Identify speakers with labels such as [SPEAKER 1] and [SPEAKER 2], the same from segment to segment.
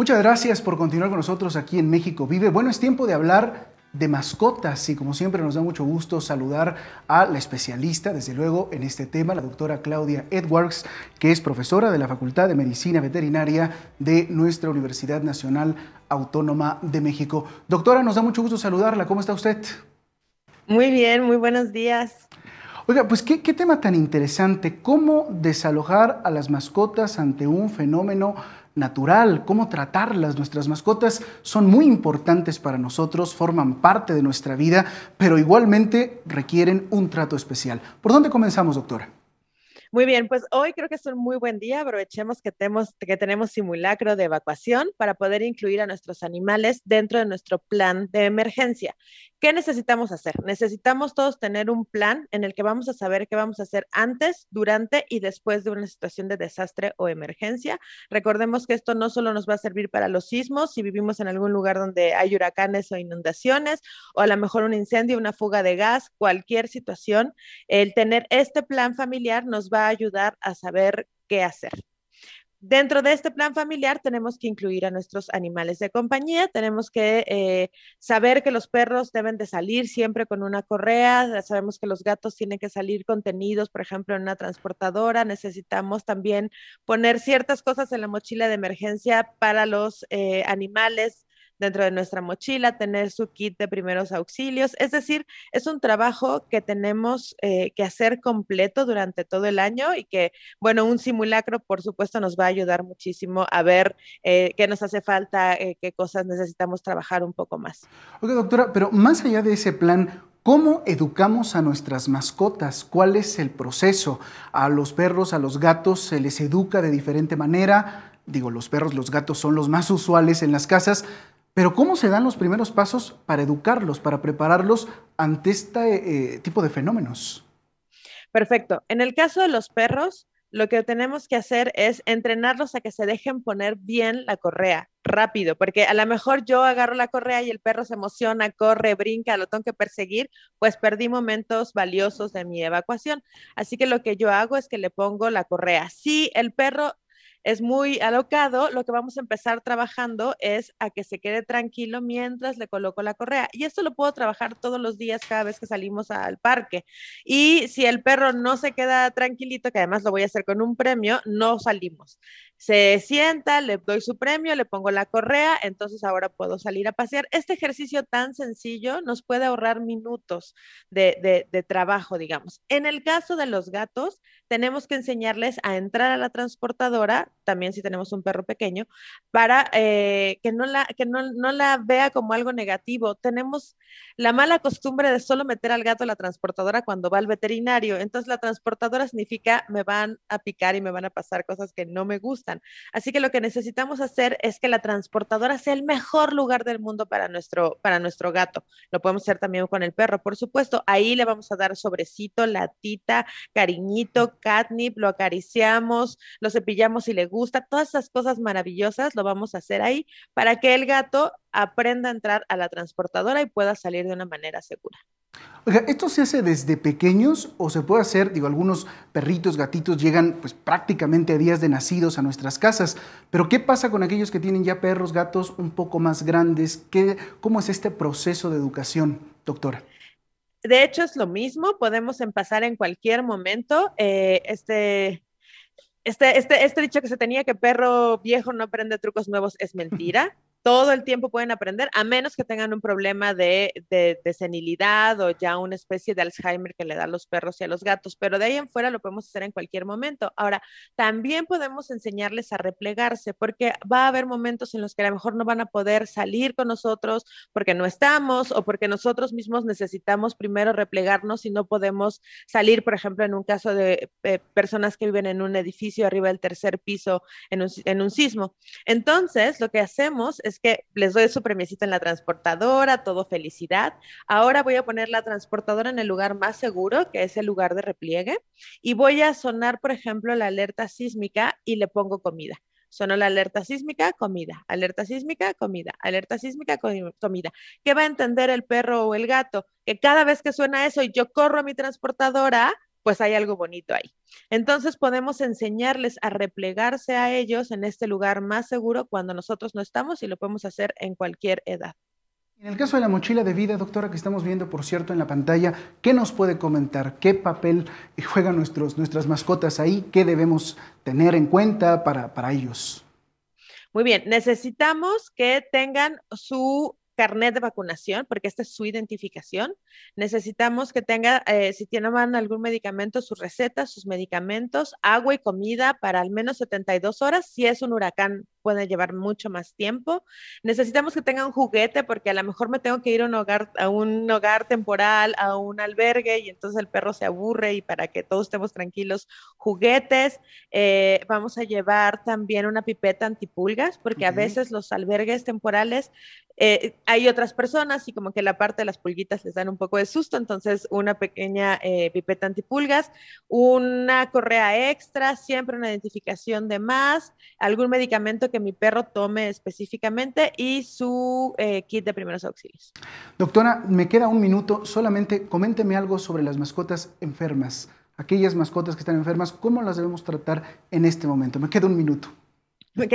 [SPEAKER 1] Muchas gracias por continuar con nosotros aquí en México Vive. Bueno, es tiempo de hablar de mascotas y como siempre nos da mucho gusto saludar a la especialista, desde luego, en este tema, la doctora Claudia Edwards, que es profesora de la Facultad de Medicina Veterinaria de nuestra Universidad Nacional Autónoma de México. Doctora, nos da mucho gusto saludarla. ¿Cómo está usted? Muy bien, muy buenos días. Oiga, pues qué, tema tan interesante, cómo desalojar a las mascotas ante un fenómeno natural, cómo tratarlas. Nuestras mascotas son muy importantes para nosotros, forman parte de nuestra vida, pero igualmente requieren un trato especial. ¿Por dónde comenzamos, doctora?
[SPEAKER 2] Muy bien, pues hoy creo que es un muy buen día. Aprovechemos que tenemos, que tenemos simulacro de evacuación para poder incluir a nuestros animales dentro de nuestro plan de emergencia. ¿Qué necesitamos hacer? Necesitamos todos tener un plan en el que vamos a saber qué vamos a hacer antes, durante y después de una situación de desastre o emergencia. Recordemos que esto no solo nos va a servir para los sismos, si vivimos en algún lugar donde hay huracanes o inundaciones, o a lo mejor un incendio, una fuga de gas, cualquier situación, el tener este plan familiar nos va a ayudar a saber qué hacer. Dentro de este plan familiar tenemos que incluir a nuestros animales de compañía, tenemos que eh, saber que los perros deben de salir siempre con una correa, sabemos que los gatos tienen que salir contenidos, por ejemplo, en una transportadora, necesitamos también poner ciertas cosas en la mochila de emergencia para los eh, animales dentro de nuestra mochila, tener su kit de primeros auxilios. Es decir, es un trabajo que tenemos eh, que hacer completo durante todo el año y que, bueno, un simulacro, por supuesto, nos va a ayudar muchísimo a ver eh, qué nos hace falta, eh, qué cosas necesitamos trabajar un poco más.
[SPEAKER 1] Ok, doctora, pero más allá de ese plan, ¿Cómo educamos a nuestras mascotas? ¿Cuál es el proceso? A los perros, a los gatos se les educa de diferente manera. Digo, los perros, los gatos son los más usuales en las casas, pero ¿cómo se dan los primeros pasos para educarlos, para prepararlos ante este eh, tipo de fenómenos?
[SPEAKER 2] Perfecto. En el caso de los perros, lo que tenemos que hacer es entrenarlos a que se dejen poner bien la correa, rápido, porque a lo mejor yo agarro la correa y el perro se emociona, corre, brinca, lo tengo que perseguir, pues perdí momentos valiosos de mi evacuación. Así que lo que yo hago es que le pongo la correa. Sí, el perro es muy alocado, lo que vamos a empezar trabajando es a que se quede tranquilo mientras le coloco la correa. Y esto lo puedo trabajar todos los días cada vez que salimos al parque. Y si el perro no se queda tranquilito, que además lo voy a hacer con un premio, no salimos. Se sienta, le doy su premio, le pongo la correa, entonces ahora puedo salir a pasear. Este ejercicio tan sencillo nos puede ahorrar minutos de, trabajo, digamos. En el caso de los gatos, tenemos que enseñarles a entrar a la transportadora, that también si tenemos un perro pequeño, para eh, que, no la, que no, no la vea como algo negativo. Tenemos la mala costumbre de solo meter al gato a la transportadora cuando va al veterinario. Entonces la transportadora significa me van a picar y me van a pasar cosas que no me gustan. Así que lo que necesitamos hacer es que la transportadora sea el mejor lugar del mundo para nuestro, para nuestro gato. Lo podemos hacer también con el perro, por supuesto. Ahí le vamos a dar sobrecito, latita, cariñito, catnip, lo acariciamos, lo cepillamos y le gusta gusta, todas esas cosas maravillosas lo vamos a hacer ahí para que el gato aprenda a entrar a la transportadora y pueda salir de una manera segura.
[SPEAKER 1] Oiga, ¿esto se hace desde pequeños o se puede hacer? Digo, algunos perritos, gatitos llegan pues prácticamente a días de nacidos a nuestras casas, pero ¿qué pasa con aquellos que tienen ya perros, gatos un poco más grandes? ¿Qué, ¿Cómo es este proceso de educación, doctora?
[SPEAKER 2] De hecho, es lo mismo, podemos empezar en cualquier momento. Eh, este, este, este, este dicho que se tenía que perro viejo no aprende trucos nuevos es mentira todo el tiempo pueden aprender, a menos que tengan un problema de, de, senilidad o ya una especie de Alzheimer que le da a los perros y a los gatos, pero de ahí en fuera lo podemos hacer en cualquier momento. Ahora, también podemos enseñarles a replegarse, porque va a haber momentos en los que a lo mejor no van a poder salir con nosotros porque no estamos o porque nosotros mismos necesitamos primero replegarnos y no podemos salir, por ejemplo, en un caso de eh, personas que viven en un edificio arriba del tercer piso en un, en un sismo. Entonces, lo que hacemos es que les doy su premiecito en la transportadora, todo felicidad. Ahora voy a poner la transportadora en el lugar más seguro, que es el lugar de repliegue, y voy a sonar, por ejemplo, la alerta sísmica y le pongo comida. Sonó la alerta sísmica, comida, alerta sísmica, comida, alerta sísmica, comida. ¿Qué va a entender el perro o el gato? Que cada vez que suena eso y yo corro a mi transportadora, pues hay algo bonito ahí. Entonces podemos enseñarles a replegarse a ellos en este lugar más seguro cuando nosotros no estamos y lo podemos hacer en cualquier edad.
[SPEAKER 1] En el caso de la mochila de vida, doctora, que estamos viendo, por cierto, en la pantalla, ¿qué nos puede comentar? ¿Qué papel juegan nuestros, nuestras mascotas ahí? ¿Qué debemos tener en cuenta para ellos?
[SPEAKER 2] Muy bien, necesitamos que tengan su carnet de vacunación, porque esta es su identificación. Necesitamos que tenga, eh, si tienen algún medicamento, sus recetas, sus medicamentos, agua y comida para al menos 72 horas si es un huracán puede llevar mucho más tiempo. Necesitamos que tenga un juguete porque a lo mejor me tengo que ir a un hogar, a un hogar temporal, a un albergue y entonces el perro se aburre y para que todos estemos tranquilos, juguetes. Eh, vamos a llevar también una pipeta antipulgas porque a veces los albergues temporales eh, hay otras personas y como que la parte de las pulguitas les dan un poco de susto, entonces una pequeña eh, pipeta antipulgas, una correa extra, siempre una identificación de más, algún medicamento que mi perro tome específicamente y su eh, kit de primeros auxilios.
[SPEAKER 1] Doctora, me queda un minuto, solamente coménteme algo sobre las mascotas enfermas. Aquellas mascotas que están enfermas, ¿cómo las debemos tratar en este momento? Me queda un minuto.
[SPEAKER 2] Ok,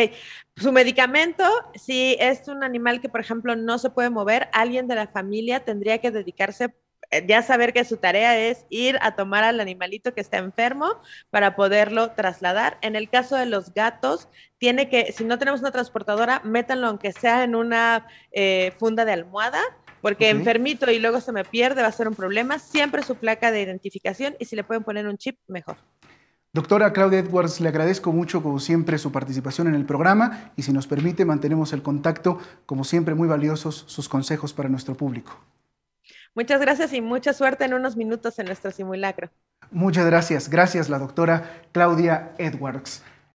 [SPEAKER 2] su medicamento, si es un animal que, por ejemplo, no se puede mover, alguien de la familia tendría que dedicarse eh, ya saber que su tarea es ir a tomar al animalito que está enfermo para poderlo trasladar. En el caso de los gatos, tiene que, si no tenemos una transportadora, métanlo aunque sea en una eh, funda de almohada porque enfermito y luego se me pierde va a ser un problema. Siempre su placa de identificación y si le pueden poner un chip, mejor.
[SPEAKER 1] Doctora Claudia Edwards, le agradezco mucho, como siempre, su participación en el programa y si nos permite, mantenemos el contacto, como siempre, muy valiosos sus consejos para nuestro público.
[SPEAKER 2] Muchas gracias y mucha suerte en unos minutos en nuestro simulacro.
[SPEAKER 1] Muchas gracias. Gracias la doctora Claudia Edwards.